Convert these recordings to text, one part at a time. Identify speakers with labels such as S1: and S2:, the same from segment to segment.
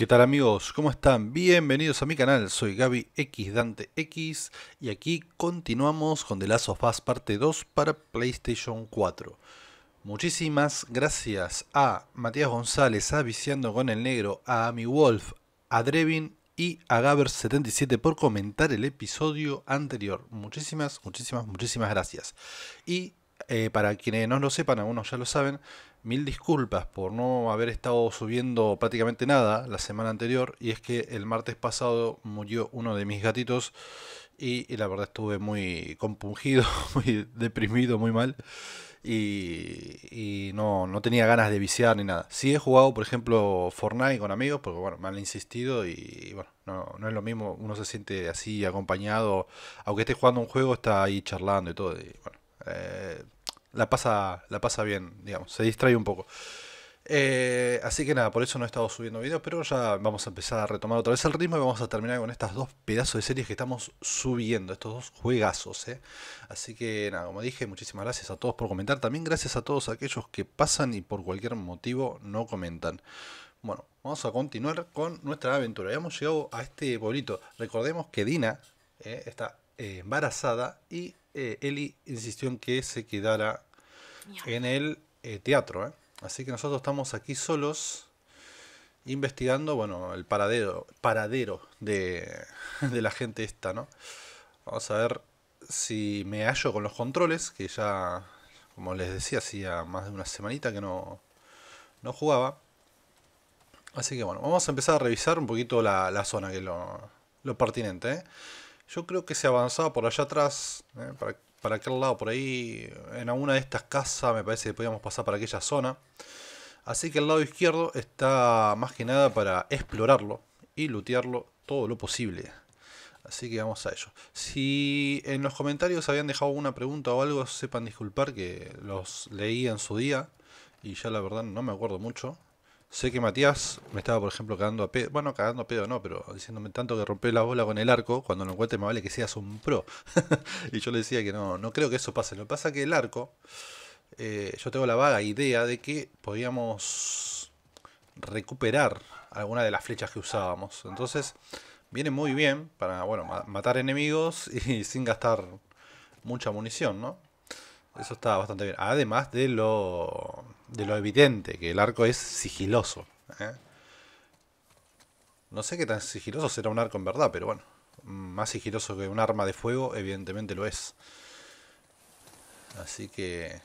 S1: ¿Qué tal amigos? ¿Cómo están? Bienvenidos a mi canal, soy Gaby X Dante X y aquí continuamos con The Last of Us parte 2 para PlayStation 4. Muchísimas gracias a Matías González, a Viciando con el Negro, a mi Wolf, a Drevin y a Gaber77 por comentar el episodio anterior. Muchísimas, muchísimas, muchísimas gracias. Y eh, para quienes no lo sepan, algunos ya lo saben, mil disculpas por no haber estado subiendo prácticamente nada la semana anterior y es que el martes pasado murió uno de mis gatitos y, la verdad estuve muy compungido, muy deprimido, muy mal y, no, no, tenía ganas de viciar ni nada. Sí he jugado, por ejemplo, Fortnite con amigos, porque bueno, me han insistido y, bueno, no, es lo mismo, uno se siente así acompañado, aunque esté jugando un juego, está ahí charlando y todo, y bueno, eh, la pasa, la pasa bien, digamos, se distrae un poco. Eh, así que nada, por eso no he estado subiendo videos, pero ya vamos a empezar a retomar otra vez el ritmo y vamos a terminar con estas dos pedazos de series que estamos subiendo, estos dos juegazos. Eh. Así que nada, como dije, muchísimas gracias a todos por comentar. También gracias a todos aquellos que pasan y por cualquier motivo no comentan. Bueno, vamos a continuar con nuestra aventura. Ya hemos llegado a este pueblito. Recordemos que Dina eh, está embarazada y eh, Eli insistió en que se quedara en el eh, teatro. ¿eh? Así que nosotros estamos aquí solos investigando, bueno, el paradero, paradero de, la gente esta, Vamos a ver si me hallo con los controles, que ya, como les decía, hacía más de una semanita que no, jugaba. Así que bueno, vamos a empezar a revisar un poquito la, zona, que lo, pertinente. Yo creo que se avanzaba por allá atrás, eh, para, aquel lado, por ahí, en alguna de estas casas, me parece que podíamos pasar para aquella zona. Así que el lado izquierdo está más que nada para explorarlo y lootearlo todo lo posible. Así que vamos a ello. Si en los comentarios habían dejado alguna pregunta o algo, sepan disculpar que los leí en su día y ya la verdad no me acuerdo mucho. Sé que Matías me estaba, por ejemplo, cagando a pedo. Bueno, cagando a pedo no, pero diciéndome tanto que rompió la bola con el arco, cuando lo encuentres me vale que seas un pro. y yo le decía que no, no creo que eso pase. Lo que pasa es que el arco, eh, yo tengo la vaga idea de que podíamos recuperar alguna de las flechas que usábamos. Entonces, viene muy bien para, bueno, matar enemigos y sin gastar mucha munición, ¿no? Eso está bastante bien. Además de lo de lo evidente, que el arco es sigiloso. ¿eh? No sé qué tan sigiloso será un arco en verdad, pero bueno, más sigiloso que un arma de fuego, evidentemente lo es. Así que,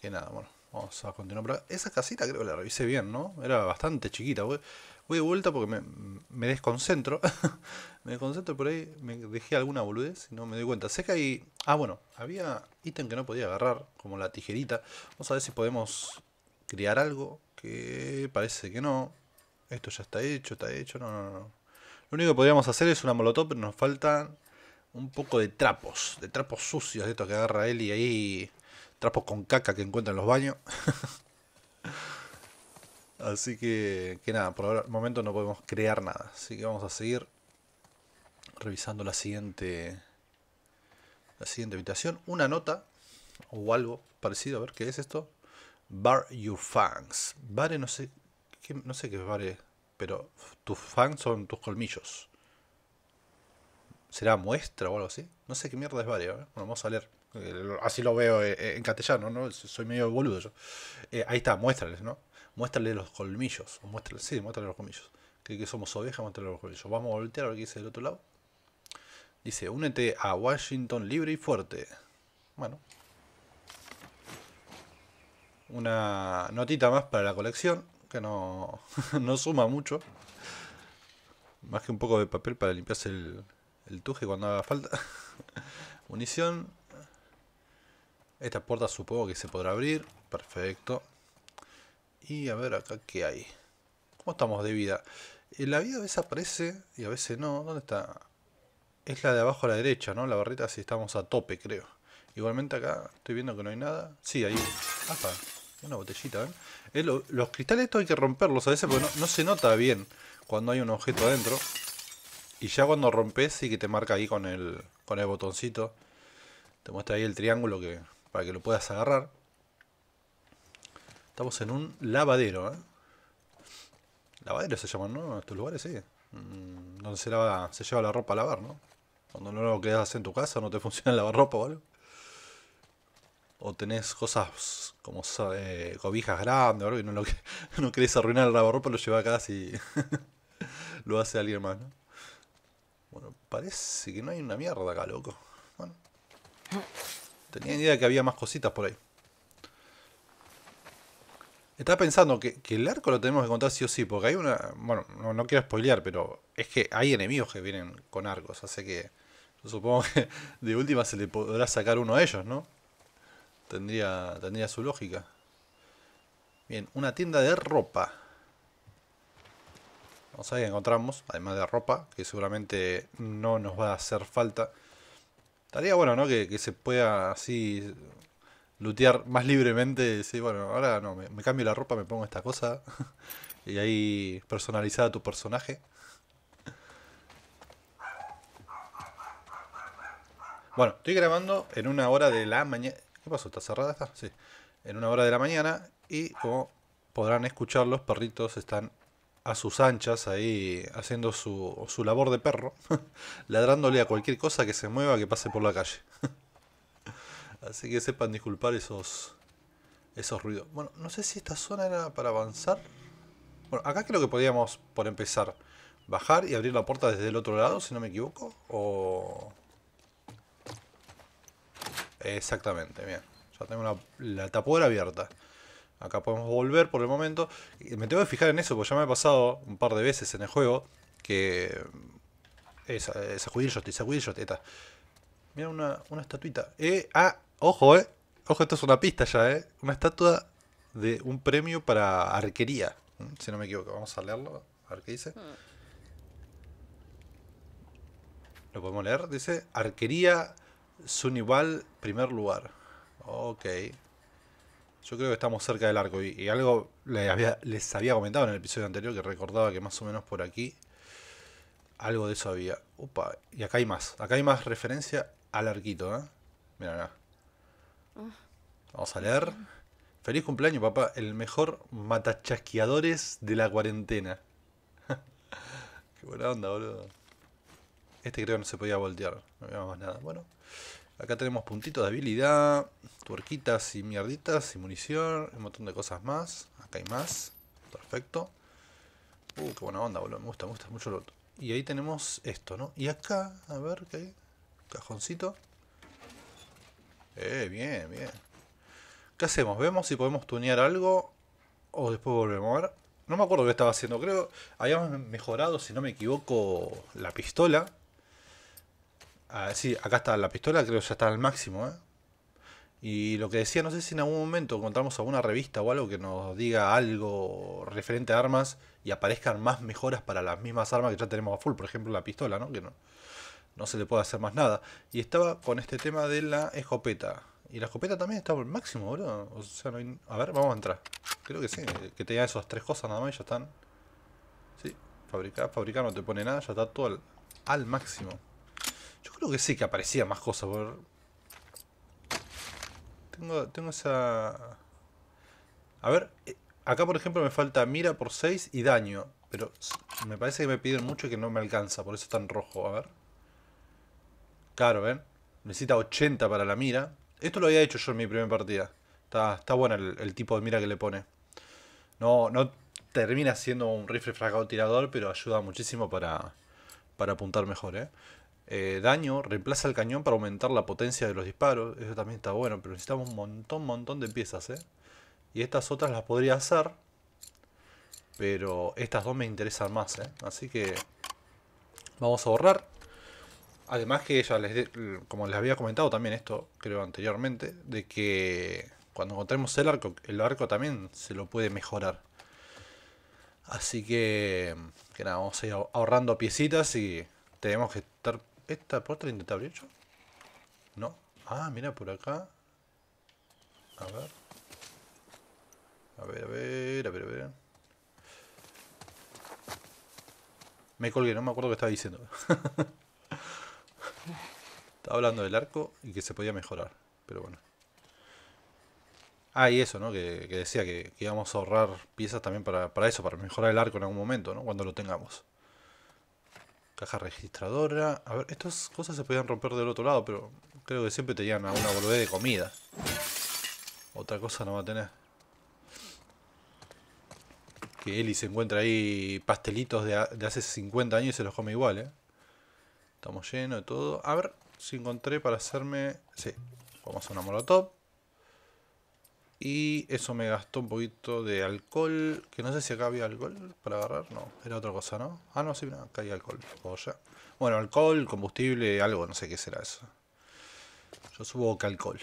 S1: que nada, bueno, vamos a continuar. esa casita creo que la revisé bien, ¿no? Era bastante chiquita. Voy, de vuelta porque me, me desconcentro. me desconcentro por ahí, me dejé alguna boludez y no me doy cuenta. Sé que hay... Ah, bueno, había ítem que no podía agarrar, como la tijerita. Vamos a ver si podemos Crear algo que parece que no. Esto ya está hecho, está hecho, no, no, no. Lo único que podríamos hacer es una molotov, pero nos faltan un poco de trapos, de trapos sucios de estos que agarra él y ahí trapos con caca que encuentra en los baños. Así que, que nada, por el momento no podemos crear nada. Así que vamos a seguir revisando la siguiente la siguiente habitación. Una nota o algo parecido. A ver, ¿qué es esto? Bar Your Fangs. Bare, no sé, qué, no sé qué bare, pero tus fangs son tus colmillos. ¿Será muestra o algo así? No sé qué mierda es bare. ¿eh? Bueno, vamos a leer. Eh, así lo veo eh, en castellano, ¿no? Soy medio boludo yo. ahí está, muéstrales, ¿no? Muéstrale los colmillos. sí, muéstrale los colmillos. Que, somos ovejas, muéstrale los colmillos. Vamos a voltear a ver qué dice del otro lado. Dice, únete a Washington libre y fuerte. Bueno, una notita más para la colección, que no, suma mucho. Más que un poco de papel para limpiarse el, tuje cuando haga falta. Munición. Esta puerta supongo que se podrá abrir. Perfecto. Y a ver acá qué hay. ¿Cómo estamos de vida? Eh, la vida a veces aparece y a veces no. ¿Dónde está? Es la de abajo a la derecha, ¿no? La barrita si estamos a tope, creo. Igualmente acá estoy viendo que no hay nada. Sí, ahí. hasta una botellita, ¿eh? los cristales estos hay que romperlos a veces porque no, se nota bien cuando hay un objeto adentro. Y ya cuando rompes sí que te marca ahí con el, con el botoncito. Te muestra ahí el triángulo que, para que lo puedas agarrar. Estamos en un lavadero, ¿eh? Lavadero se llaman, ¿no? Estos lugares, sí. Mm, donde se, lava, se lleva la ropa a lavar, ¿no? Cuando no lo quedas en tu casa, no te funciona el lavarropa o algo o tenés cosas como eh, cobijas grandes o algo y no, lo, no querés arruinar el lavarropa, lo lleva acá si lo hace alguien más, Bueno, parece que no hay una mierda acá, loco. Bueno. Tenía idea que había más cositas por ahí. Estaba pensando que, el arco lo tenemos que contar sí o sí, porque hay una... Bueno, no, no quiero spoilear, pero es que hay enemigos que vienen con arcos, así que... supongo que de última se le podrá sacar uno a ellos, ¿no? Tendría, tendría su lógica. Bien, una tienda de ropa. Vamos a ver qué encontramos, además de ropa, que seguramente no nos va a hacer falta. Estaría bueno, ¿no? Que, se pueda así lutear más libremente. Decir, bueno, ahora no, me, me cambio la ropa, me pongo esta cosa. y ahí personalizada tu personaje. Bueno, estoy grabando en una hora de la mañana. ¿Qué pasó? ¿Está cerrada esta? Sí. En una hora de la mañana y como podrán escuchar, los perritos están a sus anchas ahí haciendo su, labor de perro, ladrándole a cualquier cosa que se mueva que pase por la calle. Así que sepan disculpar esos esos ruidos. Bueno, no sé si esta zona era para avanzar. Bueno, acá creo que podíamos, por empezar, bajar y abrir la puerta desde el otro lado, si no me equivoco. O... Exactamente, bien. Ya tengo la tapuera abierta. Acá podemos volver por el momento. Me tengo que fijar en eso, porque ya me ha pasado un par de veces en el juego que... Eh, esa, sacudir esa sacudir Mira una, una estatuita. Eh, ah, ojo, eh. Ojo, esto es una pista ya, eh. Una estatua de un premio para arquería. Si no me equivoco, vamos a leerlo. A ver qué dice. Mm. Lo podemos leer. Dice, arquería Sunival, primer lugar. Ok. Yo creo que estamos cerca del arco. Y, algo les había, comentado en el episodio anterior que recordaba que más o menos por aquí algo de eso había. Upa, y acá hay más. Acá hay más referencia al arquito, ¿eh? Mira, acá. Vamos a leer. Feliz cumpleaños, papá. El mejor matachasqueadores de la cuarentena. Qué buena onda, boludo. Este creo que no se podía voltear. No veíamos más nada. Bueno. Acá tenemos puntitos de habilidad, tuerquitas y mierditas y munición, un montón de cosas más. Acá hay más. Perfecto. Uh, qué buena onda, boludo. Me gusta, me gusta mucho lo otro. Y ahí tenemos esto, ¿no? Y acá, a ver qué hay. Cajoncito. Eh, bien, bien. ¿Qué hacemos? ¿Vemos si podemos tunear algo? O después volvemos a ver. No me acuerdo qué estaba haciendo. Creo habíamos mejorado, si no me equivoco, la pistola. Ah, sí, acá está la pistola, creo que ya está al máximo. ¿eh? Y lo que decía, no sé si en algún momento encontramos alguna revista o algo que nos diga algo referente a armas y aparezcan más mejoras para las mismas armas que ya tenemos a full, por ejemplo la pistola, ¿no? Que no, no se le puede hacer más nada. Y estaba con este tema de la escopeta. Y la escopeta también está al máximo, bro O sea, A ver, vamos a entrar. Creo que sí, que tenía esas tres cosas nada más y ya están. Sí, fabricar, fabricar no te pone nada, ya está todo al máximo. Yo creo que sí que aparecía más cosas. Por... Tengo, tengo esa... A ver, eh, acá por ejemplo me falta mira por 6 y daño. Pero me parece que me piden mucho y que no me alcanza. Por eso está en rojo. A ver. Claro, ¿ven? Necesita 80 para la mira. Esto lo había hecho yo en mi primera partida. Está, está bueno el, tipo de mira que le pone. No, no termina siendo un rifle fragado tirador, pero ayuda muchísimo para, para apuntar mejor, ¿eh? Eh, daño, reemplaza el cañón para aumentar la potencia de los disparos. Eso también está bueno, pero necesitamos un montón, montón de piezas, ¿eh? Y estas otras las podría hacer. Pero estas dos me interesan más, ¿eh? Así que vamos a borrar. Además que ya les, como les había comentado también esto, creo anteriormente, de que cuando encontremos el arco, el arco también se lo puede mejorar. Así que, que nada, vamos a ir ahorrando piecitas y tenemos que estar ¿Esta puerta la intenté abrir yo? No. Ah, mira, por acá. A ver. A ver, a ver, a ver, a ver. Me colgué, no me acuerdo qué estaba diciendo. estaba hablando del arco y que se podía mejorar. Pero bueno. Ah, y eso, ¿no? Que, decía que, íbamos a ahorrar piezas también para, para eso, para mejorar el arco en algún momento, ¿no? Cuando lo tengamos. Caja registradora. A ver, estas cosas se podían romper del otro lado, pero creo que siempre tenían alguna boludez de comida. Otra cosa no va a tener. Que Eli se encuentra ahí pastelitos de, de hace 50 años y se los come igual, ¿eh? Estamos llenos de todo. A ver si encontré para hacerme... Sí, vamos a una molotov. Y eso me gastó un poquito de alcohol. Que no sé si acá había alcohol para agarrar. No, era otra cosa, ¿no? Ah, no, sí, no, acá hay alcohol. ya. Bueno, alcohol, combustible, algo, no sé qué será eso. Yo subo que alcohol.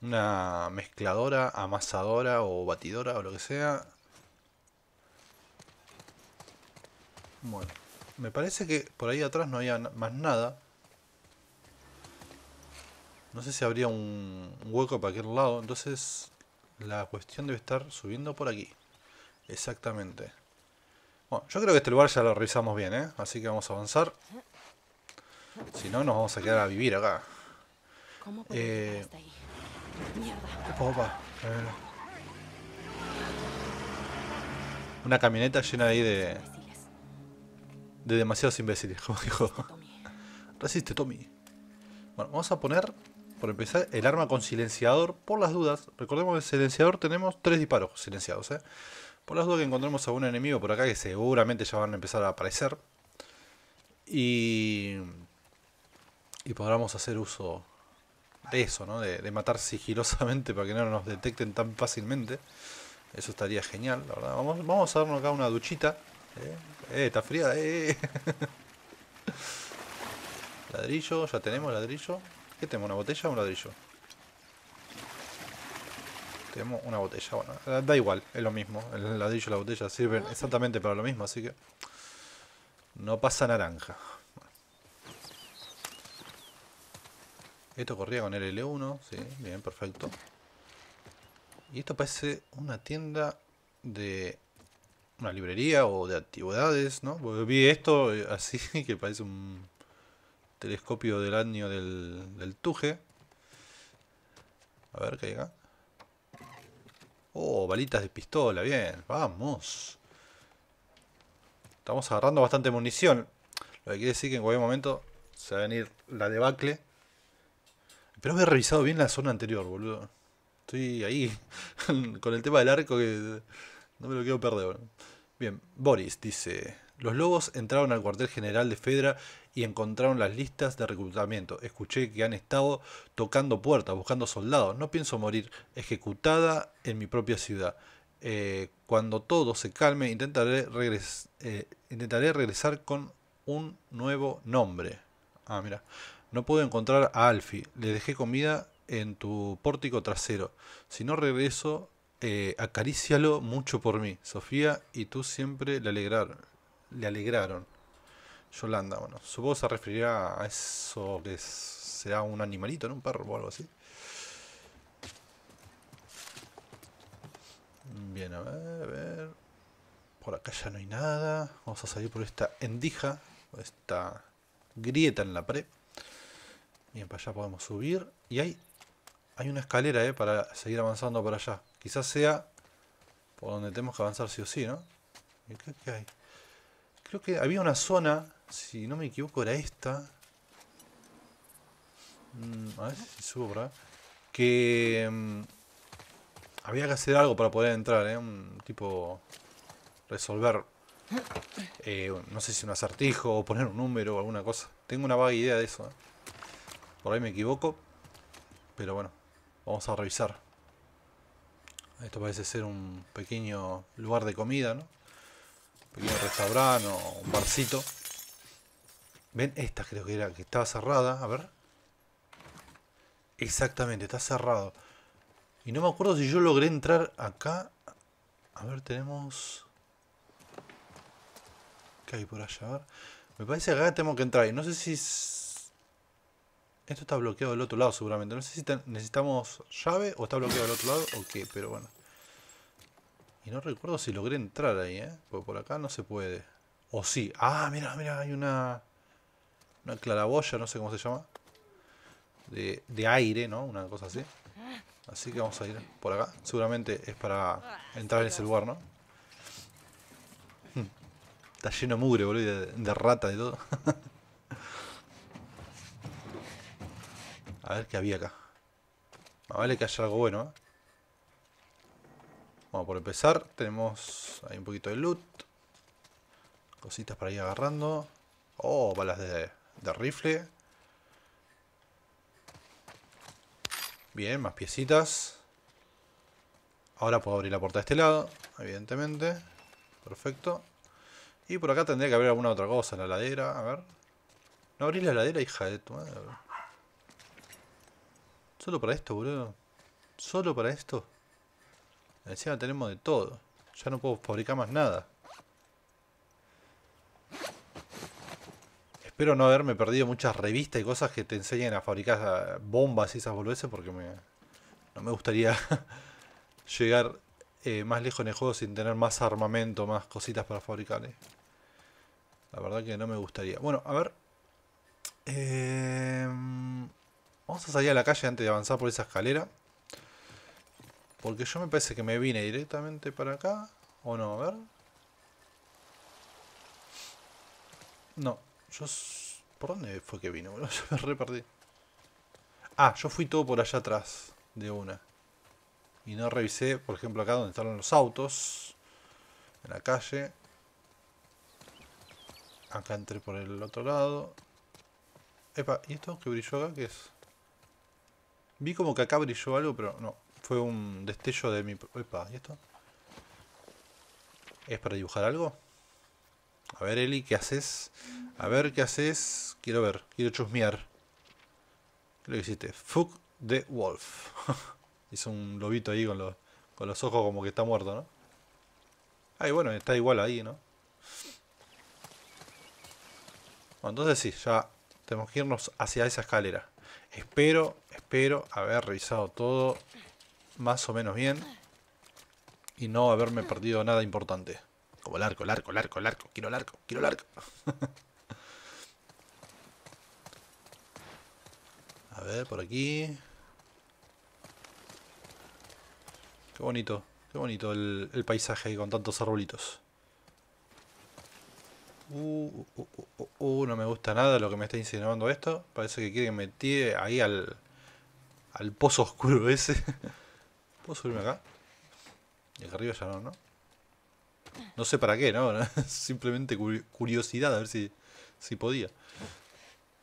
S1: Una mezcladora, amasadora o batidora o lo que sea. Bueno, me parece que por ahí atrás no había más nada no sé si habría un, hueco para aquel lado. Entonces la cuestión debe estar subiendo por aquí. Exactamente. Bueno, yo creo que este lugar ya lo revisamos bien, ¿eh? Así que vamos a avanzar. Si no, nos vamos a quedar a vivir acá. Eh, Una camioneta llena ahí de... De demasiados imbéciles, como dijo. Resiste, Tommy. Bueno, vamos a poner por empezar, el arma con silenciador, por las dudas. Recordemos que el silenciador tenemos tres disparos silenciados. ¿eh? Por las dudas que encontremos a un enemigo por acá, que seguramente ya van a empezar a aparecer. Y, y podremos hacer uso de eso, ¿no? De, matar sigilosamente para que no nos detecten tan fácilmente. Eso estaría genial, la verdad. Vamos, vamos a darnos acá una duchita. ¿eh? Eh, está fría, ladrillo, ya tenemos ladrillo. ¿Qué tenemos? ¿Una botella o un ladrillo? Tenemos una botella. Bueno, da igual, es lo mismo. El ladrillo y la botella sirven ah, exactamente para lo mismo, así que... No pasa naranja. Esto corría con el L1, sí, bien, perfecto. Y esto parece una tienda de una librería o de actividades, ¿no? Porque vi esto eh, así que parece un telescopio del año del, Tuje. A ver qué llega. Oh, balitas de pistola, bien, vamos. Estamos agarrando bastante munición. Lo que quiere decir que en cualquier momento se va a venir la debacle. Pero he revisado bien la zona anterior, boludo. Estoy ahí con el tema del arco que no me lo quiero perder. Bien, Boris dice, los lobos entraron al cuartel general de Fedra y encontraron las listas de reclutamiento. Escuché que han estado tocando puertas, buscando soldados. No pienso morir ejecutada en mi propia ciudad. Eh, cuando todo se calme, intentaré, eh, intentaré regresar con un nuevo nombre. Ah, mira. No puedo encontrar a Alfie. Le dejé comida en tu pórtico trasero. Si no regreso, eh, acarícialo mucho por mí. Sofía y tú siempre le, le alegraron. Yolanda, bueno, supongo se referirá a eso que sea será un animalito, ¿no? Un perro o algo así. Bien, a ver, a ver. Por acá ya no hay nada. Vamos a salir por esta endija, esta grieta en la pre. Bien, para allá podemos subir. Y hay, hay una escalera, ¿eh? Para seguir avanzando para allá. Quizás sea por donde tenemos que avanzar sí o sí, ¿no? qué hay? Creo que había una zona si no me equivoco era esta. Mm, a ver si subo Que... Mm, había que hacer algo para poder entrar, ¿eh? Un tipo... Resolver... Eh, no sé si un acertijo o poner un número o alguna cosa. Tengo una vaga idea de eso. ¿eh? Por ahí me equivoco. Pero bueno, vamos a revisar. Esto parece ser un pequeño lugar de comida, ¿no? Un pequeño restaurante o un barcito. ¿Ven? Esta creo que era, que estaba cerrada. A ver. Exactamente, está cerrado. Y no me acuerdo si yo logré entrar acá. A ver, tenemos... ¿Qué hay por allá? A ver. Me parece que acá tenemos que entrar. Y no sé si... Esto está bloqueado del otro lado seguramente. No sé si necesitamos llave o está bloqueado del otro lado o qué, pero bueno. Y no recuerdo si logré entrar ahí, ¿eh? Porque por acá no se puede. O sí. Ah, mira, mira, hay una una claraboya, no sé cómo se llama, de, de aire, ¿no? Una cosa así. Así que vamos a ir por acá. Seguramente es para entrar en ese lugar, ¿no? Hmm. Está lleno de mugre, boludo, de, de rata y todo. a ver qué había acá. vale que haya algo bueno, ¿eh? Bueno, por empezar, tenemos ahí un poquito de loot. Cositas para ir agarrando. Oh, balas de de rifle. Bien, más piecitas. Ahora puedo abrir la puerta de este lado, evidentemente. Perfecto. Y por acá tendría que haber alguna otra cosa, la ladera, a ver. No abrís la ladera, hija de tu madre. Solo para esto, boludo. Solo para esto. Encima tenemos de todo. Ya no puedo fabricar más nada. Espero no haberme perdido muchas revistas y cosas que te enseñen a fabricar ah, bombas y esas boludeces porque no me gustaría llegar eh, más lejos en el juego sin tener más armamento, más cositas para fabricar. Eh. La verdad que no me gustaría. Bueno, a ver. Em, vamos a salir a la calle antes de avanzar por esa escalera. Porque yo me parece que me vine directamente para acá. ¿O no? A ver. No, yo... ¿Por dónde fue que vino? Bueno, yo me repartí. Ah, yo fui todo por allá atrás de una. Y no revisé, por ejemplo, acá donde estaban los autos. En la calle. Acá entré por el otro lado. Epa, ¿y esto que brilló acá qué es? Vi como que acá brilló algo, pero no. Fue un destello de mi... Epa, ¿y esto? ¿Es para dibujar algo? A ver, Eli, ¿qué haces? A ver, ¿qué haces? Quiero ver, quiero chusmear. ¿Qué lo hiciste? Fuck the Wolf. Hizo un lobito ahí con los, con los ojos como que está muerto, ¿no? Ay, bueno, está igual ahí, ¿no? Bueno, entonces sí, ya tenemos que irnos hacia esa escalera. Espero, espero haber revisado todo más o menos bien. Y no haberme perdido nada importante. Como el arco, el arco, el arco, el arco. Quiero el arco, quiero el arco. A ver, por aquí. Qué bonito, qué bonito el, paisaje ahí con tantos arbolitos. Uh uh, uh, uh, uh, no me gusta nada lo que me está insinuando esto. Parece que quiere que me tire ahí al, al pozo oscuro ese. ¿Puedo subirme acá? Y acá arriba ya no, ¿no? No sé para qué, ¿no? Simplemente curiosidad, a ver si, si podía.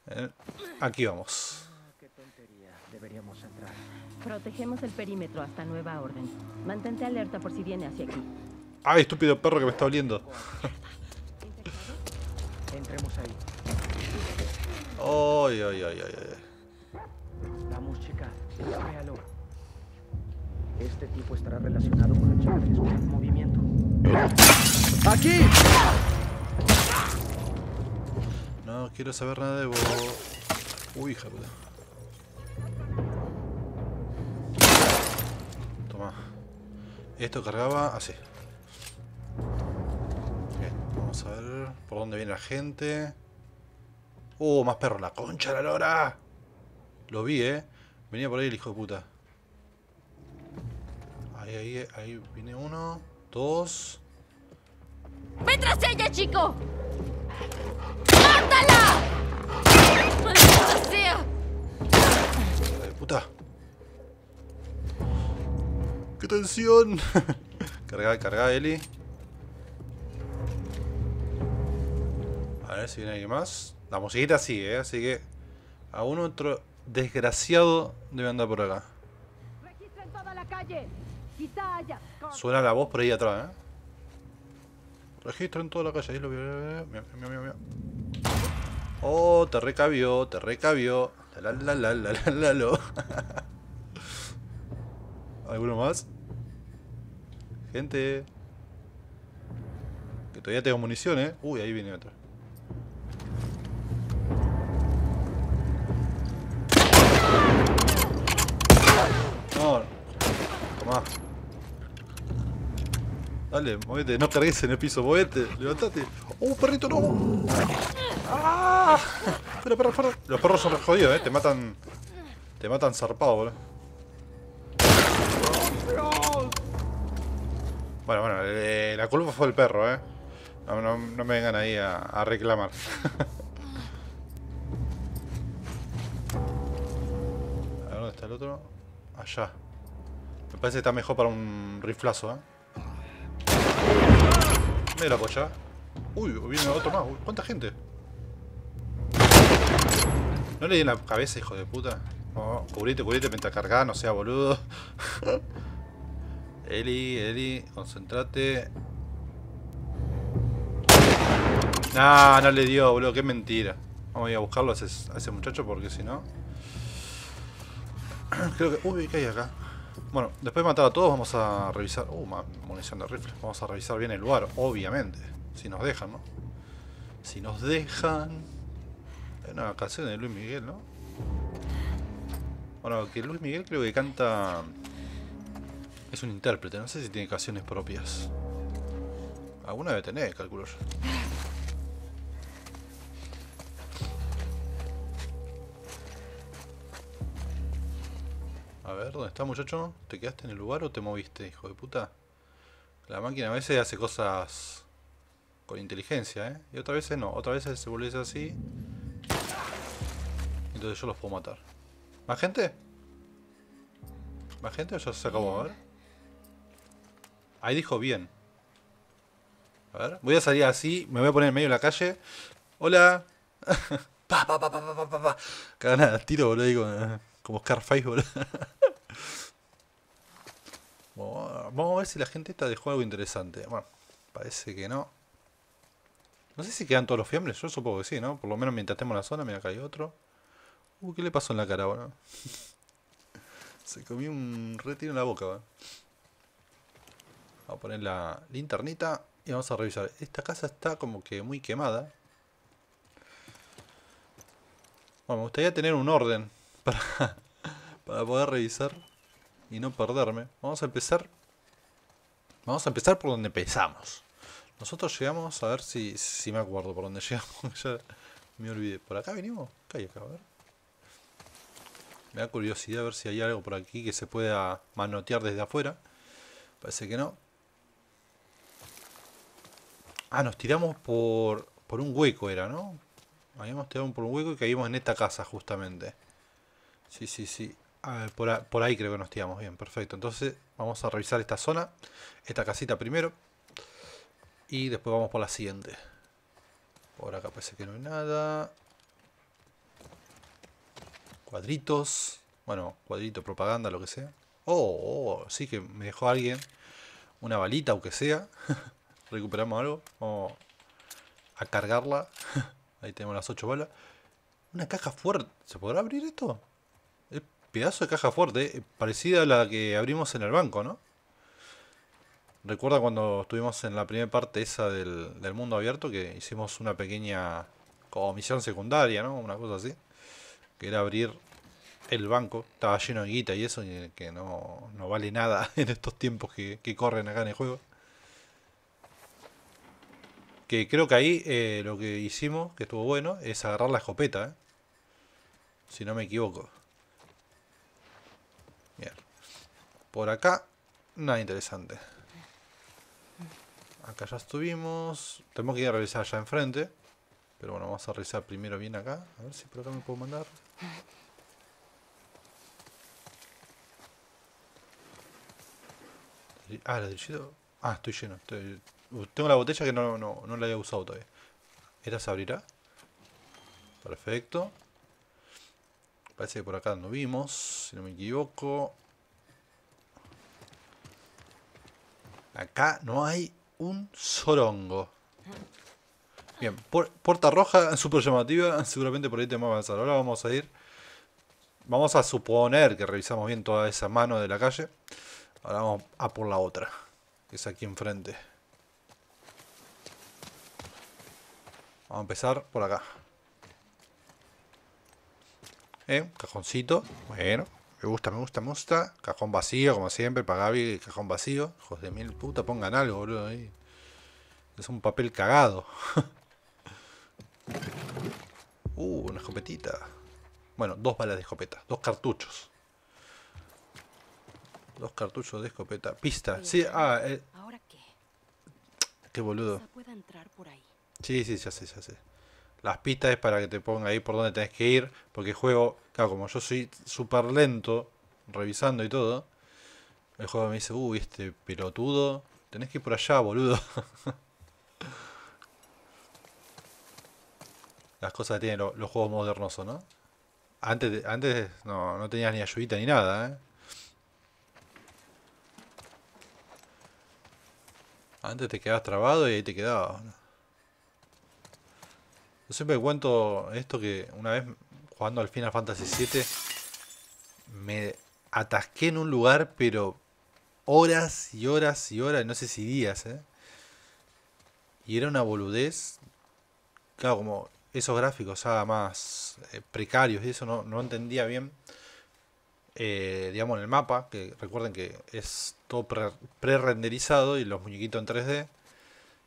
S1: Eh, aquí vamos. Qué Protegemos el perímetro hasta nueva orden. Mantente alerta por si viene hacia aquí. ¡Ay, estúpido perro que me está oliendo! Entremos ahí. ¡Ay, ay, ay, ay! ay. Vamos, chica. Este tipo estará relacionado con el chaval. Es movimiento. ¡Aquí! No quiero saber nada de vos. Uy, hija puta. Toma. Esto cargaba así. Bien, vamos a ver por dónde viene la gente. ¡Oh, más perro! ¡La concha la lora! Lo vi, eh. Venía por ahí el hijo de puta. Ahí, ahí, ahí viene uno dos. ¡Ven tras ella, chico! ¡Mátala! ¡Maldita sea! Ay, puta. ¡Qué tensión! carga, carga, Eli. A ver si viene alguien más. La musiquita sigue, ¿eh? así que Aún otro desgraciado debe andar por acá. Registren toda la calle. Suena la voz por ahí atrás, ¿eh? Registro en toda la calle, Ahí lo eh, eh, Oh, te recabió, te recabió. La la la la la la la. ¿Alguno más? Gente. Que todavía tengo munición, ¿eh? Uy, ahí viene otro. No. Tomá. Dale, movete, no cargues en el piso, movete, levantate. ¡Oh, perrito, no! ¡Ah! Pero, perro, perro. Los perros son jodidos, eh, te matan. Te matan zarpado, boludo. Bueno, bueno, eh, la culpa fue el perro, eh. No, no, me vengan ahí a, a reclamar. a ver, ¿dónde está el otro? Allá. Me parece que está mejor para un riflazo, eh. Mira la Uy, viene otro más. ¿Cuánta gente? No le di en la cabeza, hijo de puta. No, cubrite, cubrite, carga, no sea boludo. Eli, Eli, concentrate. Nah, no le dio, boludo, qué mentira. Vamos a ir a buscarlo a ese, a ese muchacho porque si no... Creo que... Uy, ¿qué hay acá? Bueno, después de matar a todos vamos a revisar... Uh, munición de rifles, Vamos a revisar bien el lugar, obviamente. Si nos dejan, ¿no? Si nos dejan... Hay una canción de Luis Miguel, ¿no? Bueno, que Luis Miguel creo que canta... Es un intérprete, no sé si tiene canciones propias. Alguna debe tener, calculo yo. A ver, ¿dónde está muchacho? ¿Te quedaste en el lugar o te moviste, hijo de puta? La máquina a veces hace cosas con inteligencia, ¿eh? Y otras veces no, otras veces se vuelve así. Entonces yo los puedo matar. ¿Más gente? ¿Más gente o ya se acabó? A ver. Ahí dijo bien. A ver, voy a salir así, me voy a poner en medio de la calle. ¡Hola! pa, pa, pa, pa, pa, pa, Cada tiro, boludo. Eh. Como Scarface, boludo. Vamos a ver si la gente está dejó algo interesante. Bueno, parece que no. No sé si quedan todos los fiambres, yo supongo que sí, ¿no? Por lo menos mientras estemos en la zona, mira acá hay otro. Uh, ¿qué le pasó en la cara, bueno? Se comió un retiro en la boca, boludo. Vamos a poner la linternita y vamos a revisar. Esta casa está como que muy quemada. Bueno, me gustaría tener un orden. para, poder revisar y no perderme. Vamos a empezar. Vamos a empezar por donde empezamos. Nosotros llegamos, a ver si, si me acuerdo por donde llegamos. ya me olvidé. ¿Por acá vinimos? ¿Qué hay acá? A ver. Me da curiosidad ver si hay algo por aquí que se pueda manotear desde afuera. Parece que no. Ah, nos tiramos por, por un hueco era, ¿no? Habíamos tirado por un hueco y caímos en esta casa justamente. Sí, sí, sí. por, por ahí creo que nos tiramos. Bien, perfecto. Entonces vamos a revisar esta zona, esta casita primero. Y después vamos por la siguiente. Por acá parece que no hay nada. Cuadritos. Bueno, cuadrito, propaganda, lo que sea. Oh, oh, oh sí que me dejó alguien. Una balita, que sea. Recuperamos algo. Vamos a cargarla. Ahí tenemos las ocho balas. Una caja fuerte. ¿Se podrá abrir esto? pedazo de caja fuerte, eh, parecida a la que abrimos en el banco, ¿no? Recuerda cuando estuvimos en la primera parte esa del, mundo abierto que hicimos una pequeña como misión secundaria, ¿no? Una cosa así. Que era abrir el banco. Estaba lleno de guita y eso, que no, vale nada en estos tiempos que, corren acá en el juego. Que creo que ahí eh, lo que hicimos, que estuvo bueno, es agarrar la escopeta, ¿eh? Si no me equivoco. Por acá, nada interesante. Acá ya estuvimos. Tenemos que ir a revisar allá enfrente. Pero bueno, vamos a revisar primero bien acá. A ver si por acá me puedo mandar. Ah, ¿la dirigido? Ah, estoy lleno. Uh, tengo la botella que no, no, no la había usado todavía. ¿Esta se abrirá? Perfecto. Parece que por acá no vimos, si no me equivoco. Acá no hay un sorongo. Bien, Puerta Roja, súper llamativa. Seguramente por ahí tenemos que avanzar. Ahora vamos a ir... Vamos a suponer que revisamos bien toda esa mano de la calle. Ahora vamos a por la otra. Que es aquí enfrente. Vamos a empezar por acá. ¿Eh? Cajoncito. Bueno. Me gusta, me gusta, me gusta. Cajón vacío, como siempre, para Gaby, cajón vacío. Hijos de mil puta, pongan algo, boludo, Es un papel cagado. uh, una escopetita. Bueno, dos balas de escopeta, dos cartuchos. Dos cartuchos de escopeta. Pista. Sí, ah, eh. ¿Ahora Qué boludo. Sí, sí, ya sé, ya sé. Las pistas es para que te pongan ahí por donde tenés que ir. Porque el juego, claro, como yo soy súper lento revisando y todo, el juego me dice, uy, este pelotudo, tenés que ir por allá, boludo. Las cosas que tienen los, juegos modernos, ¿no? Antes, antes no, no tenías ni ayudita ni nada, ¿eh? Antes te quedabas trabado y ahí te quedabas. ¿no? Yo siempre cuento esto que una vez jugando al Final Fantasy VII me atasqué en un lugar, pero horas y horas y horas, no sé si días, ¿eh? Y era una boludez. Claro, como esos gráficos ya más eh, precarios y eso no, entendía bien. Eh, digamos, en el mapa, que recuerden que es todo pre-renderizado y los muñequitos en 3D.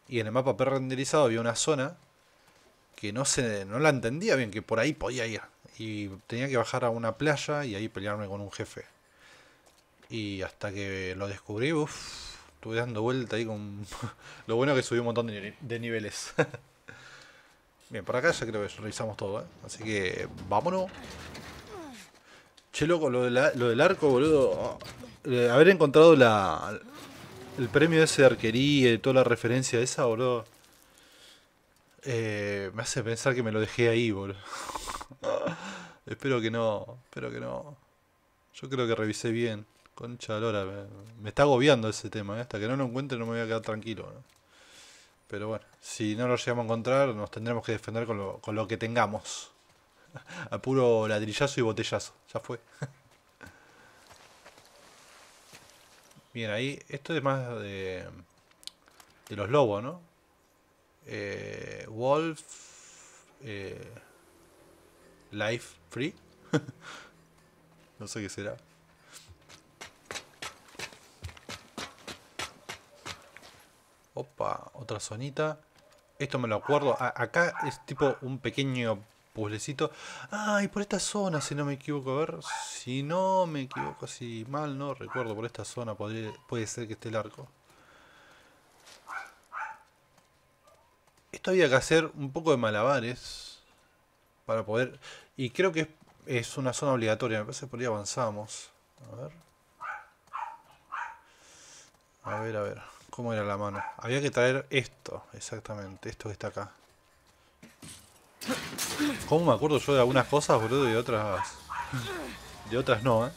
S1: Y en el mapa pre-renderizado había una zona que no, se, no la entendía bien, que por ahí podía ir. Y tenía que bajar a una playa y ahí pelearme con un jefe. Y hasta que lo descubrí, uff, estuve dando vuelta ahí con... lo bueno es que subí un montón de, niveles. bien, por acá ya creo que revisamos todo, ¿eh? Así que vámonos. Che, loco, lo, del arco, boludo. Eh, haber encontrado la, el premio ese de arquería y toda la referencia esa, boludo. Eh, me hace pensar que me lo dejé ahí, boludo. espero que no, espero que no. Yo creo que revisé bien. Concha Lora, me, está agobiando ese tema. Eh. Hasta que no lo encuentre no me voy a quedar tranquilo. Pero bueno, si no lo llegamos a encontrar, nos tendremos que defender con lo, con lo que tengamos. A puro ladrillazo y botellazo. Ya fue. Bien, ahí. Esto es más de, de los lobos, ¿no? eh, Wolf, eh, Life Free. no sé qué será. Opa, otra zonita. Esto me lo acuerdo. acá es tipo un pequeño puzzlecito. Ay, ah, por esta zona, si no me equivoco. A ver, si no me equivoco, si mal no recuerdo, por esta zona puede ser que esté el arco. Esto había que hacer un poco de malabares para poder... Y creo que es una zona obligatoria, me parece que por ahí avanzamos. A ver. A ver, a ver. ¿Cómo era la mano? Había que traer esto, exactamente. Esto que está acá. ¿Cómo me acuerdo yo de algunas cosas, boludo? Y de otras... De otras no, ¿eh?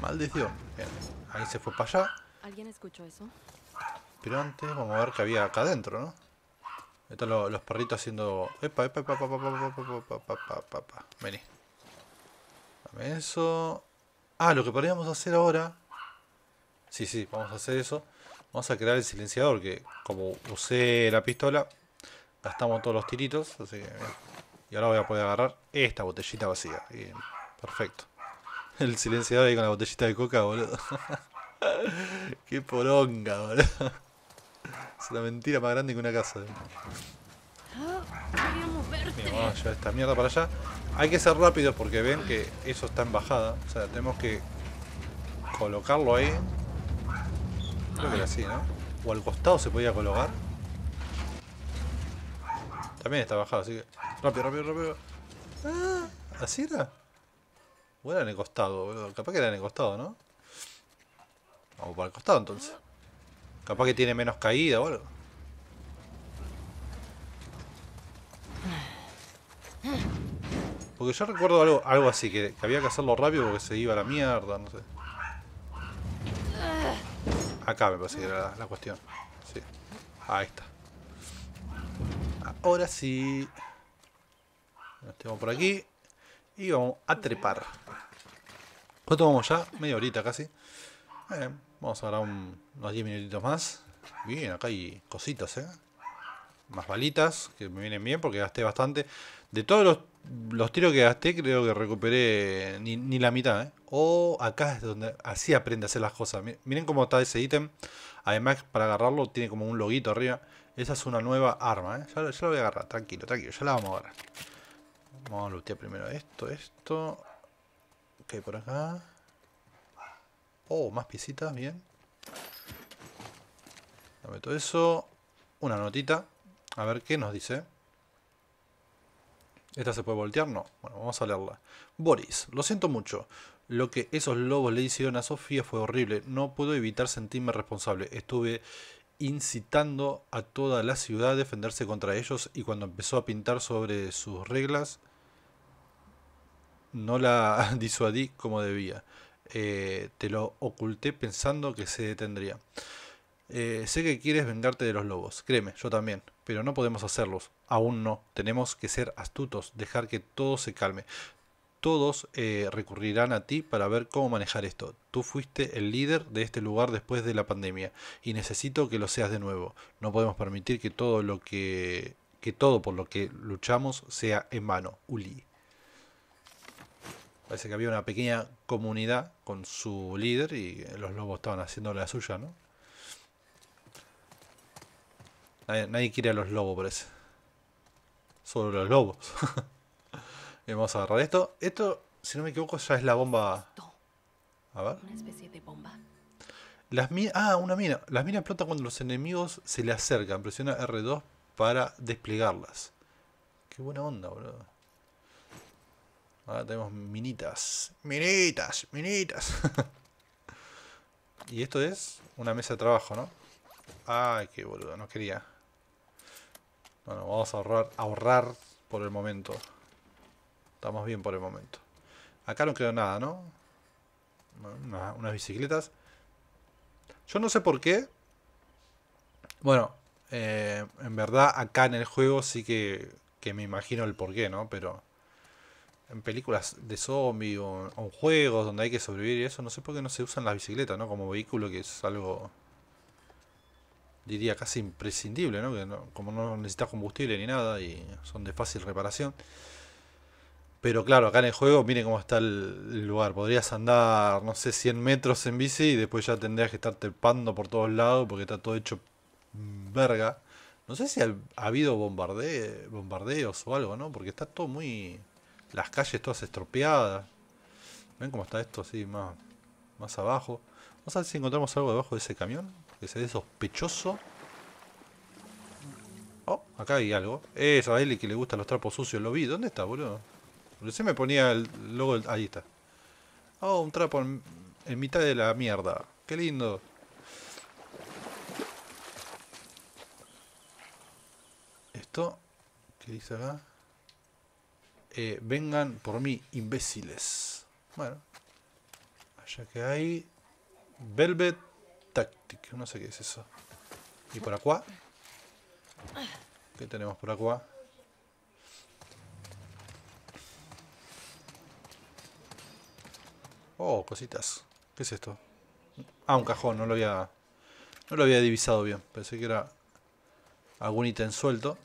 S1: Maldición. Bien. Ahí se fue para allá. ¿Alguien escuchó eso? Pero antes vamos a ver qué había acá adentro, ¿no? Están los, perritos haciendo... Epa, epa, epa, epa, epa, Vení. Dame eso. Ah, lo que podríamos hacer ahora... Sí, sí, vamos a hacer eso. Vamos a crear el silenciador, que como usé la pistola, gastamos todos los tiritos. Y ahora voy a poder agarrar esta botellita vacía. Bien, perfecto. El silenciador ahí con la botellita de coca, boludo. Qué poronga, boludo. Es una mentira más grande que una casa. Ah, vamos a esta mierda para allá. Hay que ser rápido porque ven que eso está en bajada. O sea, tenemos que colocarlo ahí. Creo que era así, ¿no? O al costado se podía colocar. También está bajado, así que... Rápido, rápido, rápido. Ah, ¿Así era? O era en el costado, boludo. Capaz que era en el costado, ¿no? Vamos para el costado entonces. Capaz que tiene menos caída o algo. Porque yo recuerdo algo, algo así, que, había que hacerlo rápido porque se iba a la mierda, no sé. Acá me parece que era la, cuestión. Sí. Ahí está. Ahora sí. Nos tenemos por aquí. Y vamos a trepar. ¿Cuánto vamos ya? Media horita casi. Vamos a agarrar unos 10 minutitos más. Bien, acá hay cositas, ¿eh? Más balitas, que me vienen bien porque gasté bastante. De todos los, tiros que gasté, creo que recuperé ni, la mitad, ¿eh? O oh, acá es donde así aprende a hacer las cosas. Miren cómo está ese ítem. Además, para agarrarlo tiene como un loguito arriba. Esa es una nueva arma, ¿eh? Ya, la voy a agarrar, tranquilo, tranquilo. Ya la vamos a agarrar. Vamos a lootear primero esto, esto. Ok, por acá. Oh, más piecitas, bien. Dame todo eso. Una notita. A ver qué nos dice. ¿Esta se puede voltear? No. Bueno, vamos a leerla. Boris, lo siento mucho. Lo que esos lobos le hicieron a Sofía fue horrible. No puedo evitar sentirme responsable. Estuve incitando a toda la ciudad a defenderse contra ellos y cuando empezó a pintar sobre sus reglas, no la disuadí como debía. Eh, te lo oculté pensando que se detendría. Eh, sé que quieres vengarte de los lobos, créeme, yo también, pero no podemos hacerlos, aún no, tenemos que ser astutos, dejar que todo se calme. Todos eh, recurrirán a ti para ver cómo manejar esto. Tú fuiste el líder de este lugar después de la pandemia y necesito que lo seas de nuevo. No podemos permitir que todo lo que que todo por lo que luchamos sea en vano. Uli. Parece que había una pequeña comunidad con su líder y los lobos estaban haciéndole la suya, ¿no? Nadie, quiere a los lobos, parece. Solo los lobos. y vamos a agarrar esto. Esto, si no me equivoco, ya es la bomba... A ver. Una especie de bomba. Las Ah, una mina. Las minas explotan cuando los enemigos se le acercan. Presiona R2 para desplegarlas. Qué buena onda, boludo. Ahora tenemos minitas. Minitas, minitas. y esto es una mesa de trabajo, ¿no? Ay, qué boludo, no quería. Bueno, vamos a ahorrar, ahorrar por el momento. Estamos bien por el momento. Acá no creo nada, ¿no? unas bicicletas. Yo no sé por qué. Bueno, eh, en verdad acá en el juego sí que me imagino el por qué, ¿no? Pero en películas de zombies o, en juegos donde hay que sobrevivir y eso, no sé por qué no se usan las bicicletas, ¿no? Como vehículo que es algo, diría, casi imprescindible, ¿no? como no necesitas combustible ni nada y son de fácil reparación. Pero claro, acá en el juego, miren cómo está el, lugar. Podrías andar, no sé, 100 metros en bici y después ya tendrías que estar trepando por todos lados porque está todo hecho verga. No sé si ha, habido bombardeos o algo, ¿no? Porque está todo muy las calles todas estropeadas. ¿Ven cómo está esto? Así, más, más abajo. Vamos a ver si encontramos algo debajo de ese camión. Que se ve sospechoso. Oh, acá hay algo. Es a que le gustan los trapos sucios. Lo vi. ¿Dónde está, boludo? se me ponía el logo. Ahí está. Oh, un trapo en, mitad de la mierda. Qué lindo. Esto. ¿Qué dice acá? Eh, vengan por mí, imbéciles. Bueno, allá que hay Velvet Tactic, no sé qué es eso. ¿Y por acá? ¿Qué tenemos por acá? Oh, cositas. ¿Qué es esto? Ah, un cajón, no lo había. No lo había divisado bien. Pensé que era algún ítem suelto.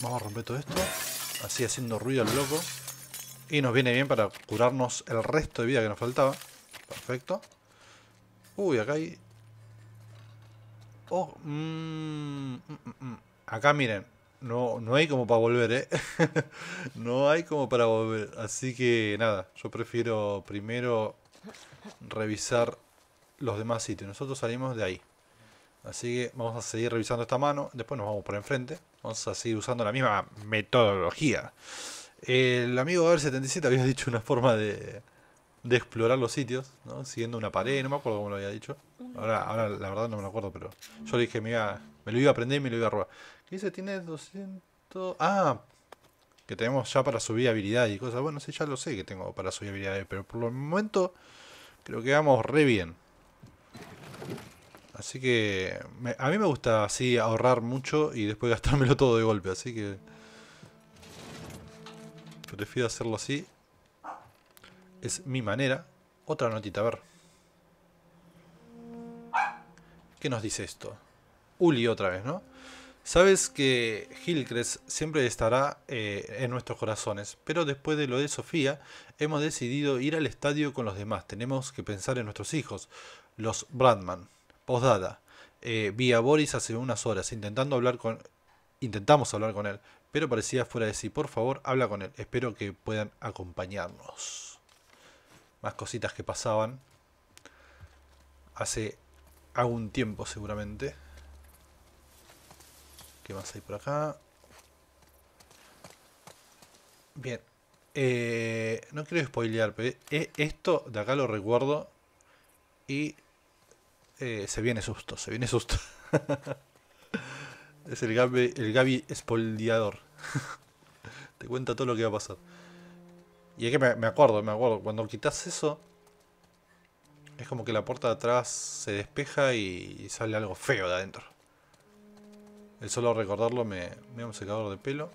S1: Vamos a romper todo esto. Así haciendo ruido al loco. Y nos viene bien para curarnos el resto de vida que nos faltaba. Perfecto. Uy, acá hay... Oh, mm, mm, mm, Acá miren. No, no hay como para volver, ¿eh? no hay como para volver. Así que nada, yo prefiero primero revisar los demás sitios. Nosotros salimos de ahí. Así que vamos a seguir revisando esta mano. Después nos vamos por enfrente. Vamos a seguir usando la misma metodología. El amigo AR77 había dicho una forma de, explorar los sitios, ¿no? Siguiendo una pared, no me acuerdo cómo lo había dicho. Ahora, ahora la verdad no me lo acuerdo, pero yo le dije, me, iba, me lo iba a aprender y me lo iba a robar. ¿Qué dice? Tiene 200... Ah, que tenemos ya para subir habilidades y cosas. Bueno, sí, ya lo sé que tengo para subir habilidades, pero por el momento creo que vamos re bien. Así que a mí me gusta así ahorrar mucho y después gastármelo todo de golpe, así que prefiero hacerlo así. Es mi manera. Otra notita, a ver. ¿Qué nos dice esto? Uli otra vez, ¿no? Sabes que Gilcres siempre estará eh, en nuestros corazones, pero después de lo de Sofía, hemos decidido ir al estadio con los demás. Tenemos que pensar en nuestros hijos, los Brandman. Postdata. Eh, vi a Boris hace unas horas intentando hablar con... Intentamos hablar con él, pero parecía fuera de sí. Por favor, habla con él. Espero que puedan acompañarnos. Más cositas que pasaban. Hace algún tiempo seguramente. ¿Qué más hay por acá? Bien. Eh, no quiero spoilear, pero eh, esto de acá lo recuerdo. Y eh, se viene susto, se viene susto. es el Gabi, el Gabi Te cuenta todo lo que va a pasar. Y es que me, acuerdo, me acuerdo, cuando quitas eso, es como que la puerta de atrás se despeja y, sale algo feo de adentro. El solo recordarlo me, me da un secador de pelo.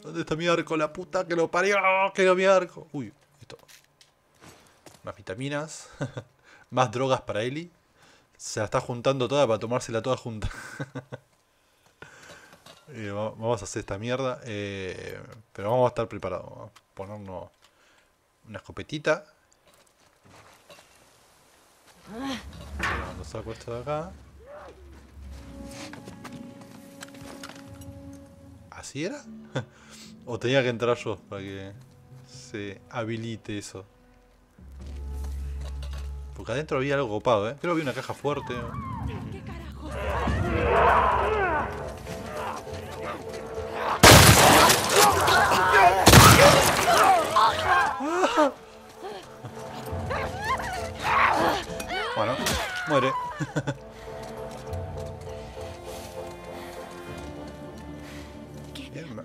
S1: ¿Dónde está mi arco? La puta que lo parió, que no mi arco. Uy, esto. Más vitaminas. más drogas para Eli. Se la está juntando toda para tomársela toda junta. Eh, vamos a hacer esta mierda. Eh, pero vamos a estar preparados. Vamos a ponernos una escopetita. Lo saco esto de acá. ¿Así era? ¿O tenía que entrar yo para que se habilite eso? Porque adentro había algo copado, ¿eh? Creo que había una caja fuerte. Bueno, muere.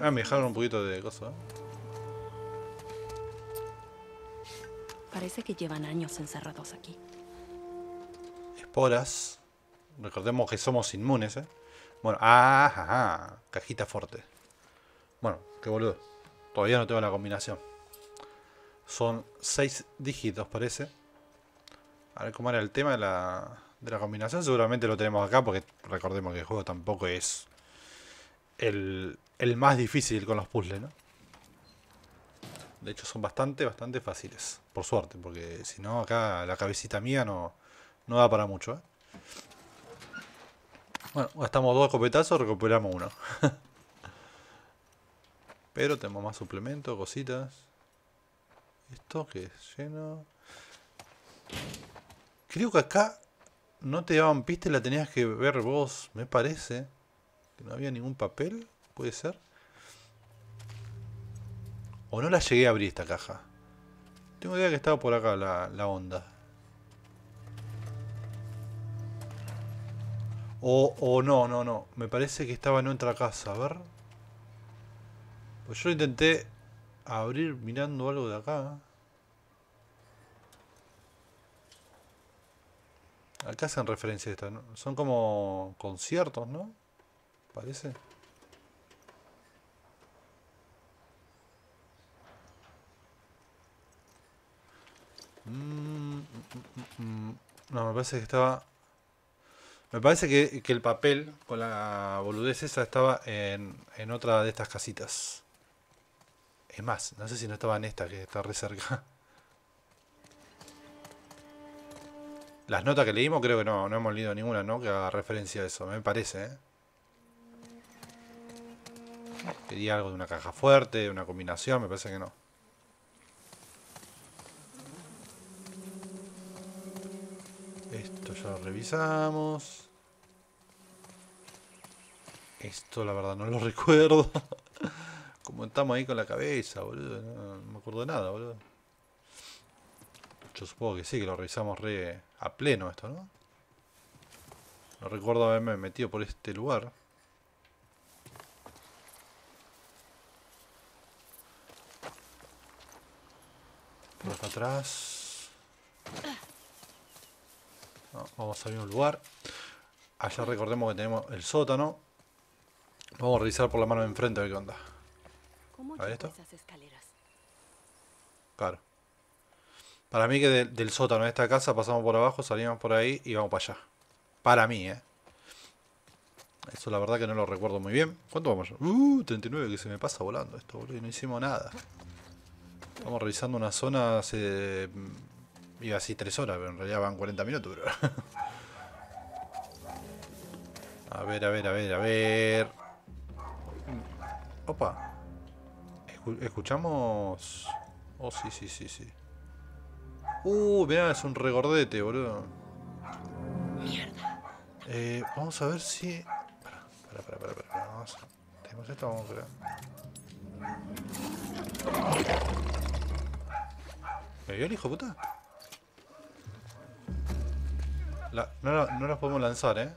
S1: ah, me dejaron un poquito de gozo, ¿eh? Parece que llevan años encerrados aquí. Esporas. Recordemos que somos inmunes, ¿eh? Bueno, ajá, ah, ah, ah, Cajita fuerte. Bueno, qué boludo. Todavía no tengo la combinación. Son seis dígitos, parece. A ver cómo era el tema de la, combinación. Seguramente lo tenemos acá, porque recordemos que el juego tampoco es el más difícil con los puzzles, ¿no? De hecho, son bastante, bastante fáciles. Por suerte, porque si no, acá la cabecita mía no, no da para mucho. ¿eh? Bueno, gastamos dos copetazos, recuperamos uno. Pero tenemos más suplementos, cositas. ¿Esto que es? Lleno. Creo que acá no te daban pista y la tenías que ver vos, me parece. Que no había ningún papel, puede ser. O no la llegué a abrir esta caja. Tengo idea que estaba por acá la, onda. O, no, no, no. Me parece que estaba en otra casa. A ver. Pues yo intenté abrir mirando algo de acá. Acá hacen referencia a esta, Son como conciertos, ¿no? Parece. Mm, mm, mm, no, me parece que estaba... Me parece que, el papel con la boludez esa estaba en, otra de estas casitas. Es más, no sé si no estaba en esta, que está re cerca. Las notas que leímos creo que no, no hemos leído ninguna, ¿no? Que haga referencia a eso, me parece, ¿eh? Quería algo de una caja fuerte, una combinación, me parece que no. lo revisamos. Esto la verdad no lo recuerdo. Como estamos ahí con la cabeza, boludo. No, me acuerdo de nada, boludo. Yo supongo que sí, que lo revisamos re a pleno esto, ¿no? No recuerdo haberme metido por este lugar. Por atrás. Vamos a abrir un lugar. Allá recordemos que tenemos el sótano. Vamos a revisar por la mano de enfrente a ver qué onda. A ver esto. Claro. Para mí que del sótano de esta casa pasamos por abajo, salimos por ahí y vamos para allá. Para mí, ¿eh? Eso la verdad que no lo recuerdo muy bien. ¿Cuánto vamos? Uh, 39, que se me pasa volando esto, boludo. Y No hicimos nada. Estamos revisando una zona hace iba así 3 horas, pero en realidad van 40 minutos. bro. a ver, a ver, a ver, a ver. Opa. Escuchamos... Oh, sí, sí, sí, sí. Uh, mirá, es un regordete, boludo. Mierda. Eh, vamos a ver si... Para, para, para, para, Vamos a... ¿Tenemos esto? Vamos a ver. ¿Me vio el hijo puta? no, nos podemos lanzar, ¿eh?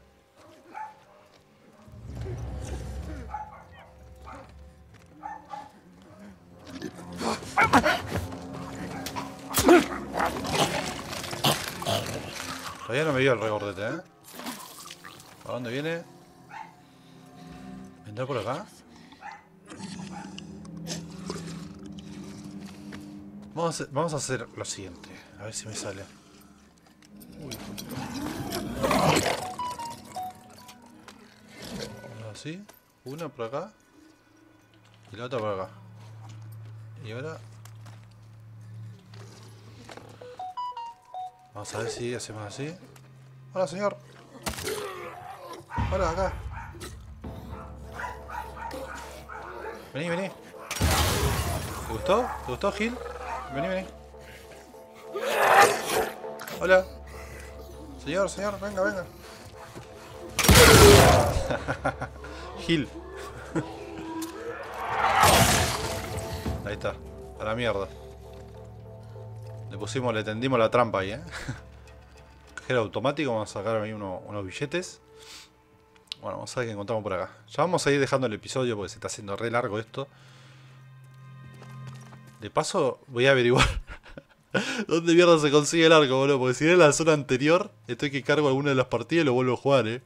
S1: Todavía no me dio el regordete, ¿eh? ¿Para dónde viene? ¿Vendrá por acá? vamos a hacer lo siguiente. A ver si me sale. Uy así, una por acá y la otra por acá. Y ahora... Vamos a ver si hacemos así. Hola señor. Hola acá. Vení, vení. ¿Te gustó? ¿Te gustó, Gil? Vení, vení. Hola. Señor, señor, venga, venga. Gil. ahí está. A la mierda. Le pusimos, le tendimos la trampa ahí, ¿eh? Cajero automático. Vamos a sacar ahí unos billetes. Bueno, vamos a ver qué encontramos por acá. Ya vamos a ir dejando el episodio porque se está haciendo re largo esto. De paso, voy a averiguar ¿Dónde mierda se consigue el arco, boludo? Porque si era la zona anterior, estoy que cargo alguna de las partidas y lo vuelvo a jugar, eh.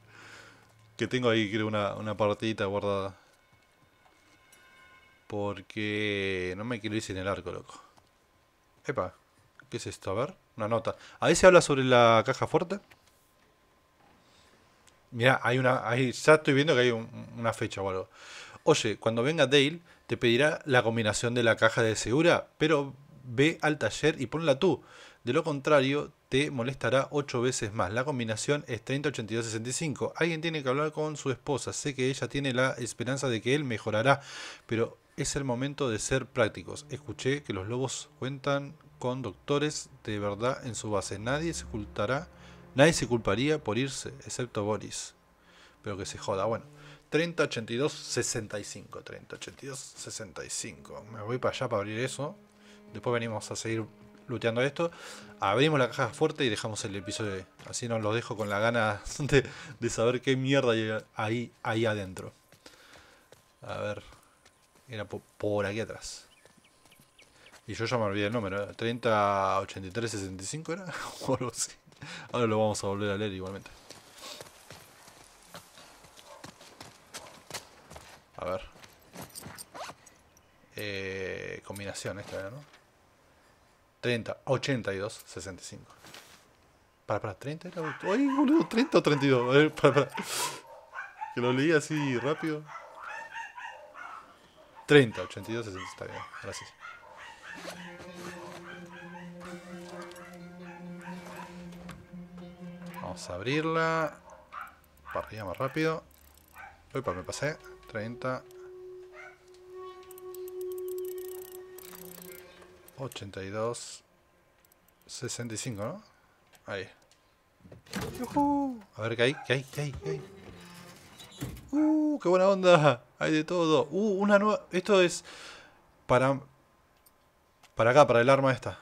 S1: Que tengo ahí, creo, una, partida partidita guardada. Porque no me quiero ir sin el arco, loco. Epa, ¿qué es esto? A ver, una nota. Ahí se habla sobre la caja fuerte. Mirá, hay una. Ahí ya estoy viendo que hay una fecha boludo. Oye, cuando venga Dale, te pedirá la combinación de la caja de segura, pero ve al taller y ponla tú. De lo contrario, te molestará ocho veces más. La combinación es 30, 82, 65. Alguien tiene que hablar con su esposa. Sé que ella tiene la esperanza de que él mejorará, pero es el momento de ser prácticos. Escuché que los lobos cuentan con doctores de verdad en su base. Nadie se ocultará, nadie se culparía por irse, excepto Boris. Pero que se joda. Bueno, 30, 82, 65. 30, 82, 65. Me voy para allá para abrir eso. Después venimos a seguir looteando esto. Abrimos la caja fuerte y dejamos el episodio. Así nos lo dejo con la gana de, saber qué mierda hay ahí, ahí adentro. A ver. Era por, aquí atrás. Y yo ya me olvidé el número. ¿eh? 30, 65 era. O algo así. Ahora lo vamos a volver a leer igualmente. A ver. Eh, combinación esta, ¿no? 30, 82, 65. Para, para, 30 era. ¡Ay, boludo! ¿30 o 32? para, Que lo leí así rápido. 30, 82, 65 Está bien, gracias. Vamos a abrirla. Para arriba más rápido. Uy, para pues me pasé. 30, 82, 65, ¿no? Ahí. A ver, ¿qué hay? ¿Qué hay? ¿Qué hay? ¿Qué ¡Uh! ¡Qué buena onda! Hay de todo. ¡Uh! Una nueva... Esto es para... Para acá, para el arma esta.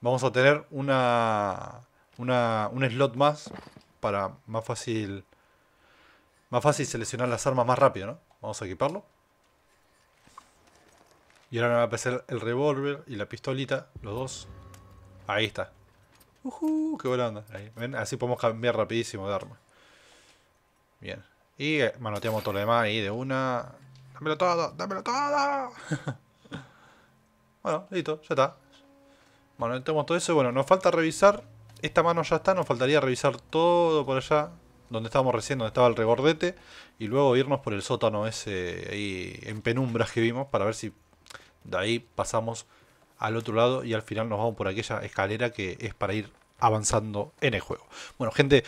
S1: Vamos a tener una... Una, un slot más para más fácil más fácil seleccionar las armas más rápido, ¿no? Vamos a equiparlo. Y ahora me va a aparecer el revólver y la pistolita, los dos. Ahí está. Uh qué buena onda. Así podemos cambiar rapidísimo de arma. Bien. Y eh, manoteamos todo lo demás ahí de una. ¡Dámelo todo! ¡Dámelo todo! bueno, listo, ya está. Manoteamos todo eso. Bueno, nos falta revisar. Esta mano ya está, nos faltaría revisar todo por allá. Donde estábamos recién, donde estaba el regordete. Y luego irnos por el sótano ese ahí en penumbras que vimos para ver si de ahí pasamos al otro lado y al final nos vamos por aquella escalera que es para ir avanzando en el juego. Bueno, gente,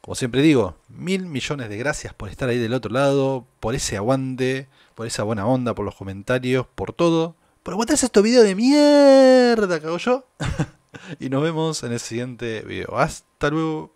S1: como siempre digo, mil millones de gracias por estar ahí del otro lado, por ese aguante, por esa buena onda, por los comentarios, por todo. Por aguantarse este video de mierda cago yo. y nos vemos en el siguiente video. Hasta luego.